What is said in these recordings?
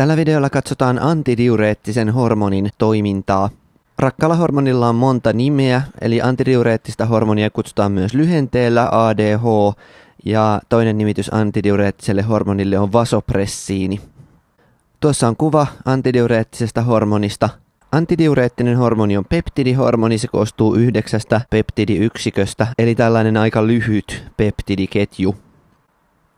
Tällä videolla katsotaan antidiureettisen hormonin toimintaa. Rakkalla hormonilla on monta nimeä, eli antidiureettista hormonia kutsutaan myös lyhenteellä ADH, ja toinen nimitys antidiureettiselle hormonille on vasopressiini. Tuossa on kuva antidiureettisesta hormonista. Antidiureettinen hormoni on peptidihormoni, se koostuu yhdeksästä peptidiyksiköstä, eli tällainen aika lyhyt peptidiketju.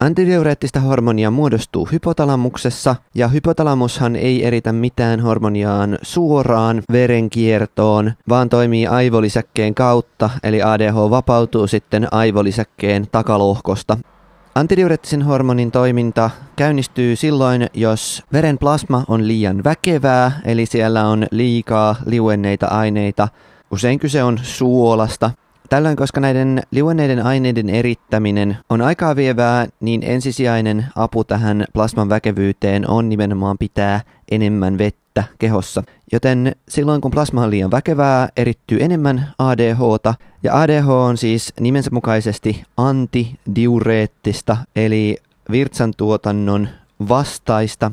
Antidiureettista hormonia muodostuu hypotalamuksessa, ja hypotalamushan ei eritä mitään hormoniaan suoraan verenkiertoon, vaan toimii aivolisäkkeen kautta, eli ADH vapautuu sitten aivolisäkkeen takalohkosta. Antidiureettisen hormonin toiminta käynnistyy silloin, jos veren plasma on liian väkevää, eli siellä on liikaa liuenneita aineita. Usein kyse on suolasta, Tällöin, koska näiden liuenneiden aineiden erittäminen on aikaa vievää, niin ensisijainen apu tähän plasman väkevyyteen on nimenomaan pitää enemmän vettä kehossa. Joten silloin kun plasma on liian väkevää, erittyy enemmän ADHta, ja ADH on siis nimensä mukaisesti antidiureettista, eli virtsantuotannon vastaista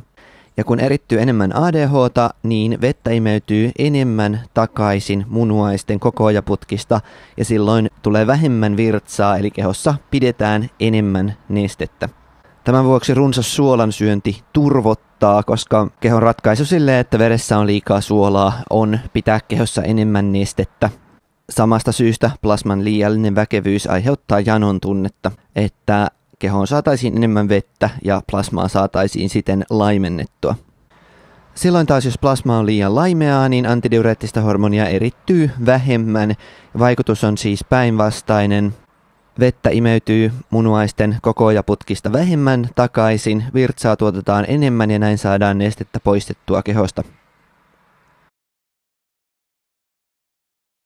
ja kun erittyy enemmän ADHta, niin vettä imeytyy enemmän takaisin munuaisten kokoajaputkista ja silloin tulee vähemmän virtsaa, eli kehossa pidetään enemmän nestettä. Tämän vuoksi runsas suolan syönti turvottaa, koska kehon ratkaisu sille, että veressä on liikaa suolaa, on pitää kehossa enemmän nestettä. Samasta syystä plasman liiallinen väkevyys aiheuttaa janon tunnetta, että kehoon saataisiin enemmän vettä ja plasmaa saataisiin siten laimennettua. Silloin taas, jos plasma on liian laimeaa, niin antidiureettista hormonia erittyy vähemmän. Vaikutus on siis päinvastainen. Vettä imeytyy munuaisten kokoajaputkista vähemmän takaisin, virtsaa tuotetaan enemmän ja näin saadaan nestettä poistettua kehosta.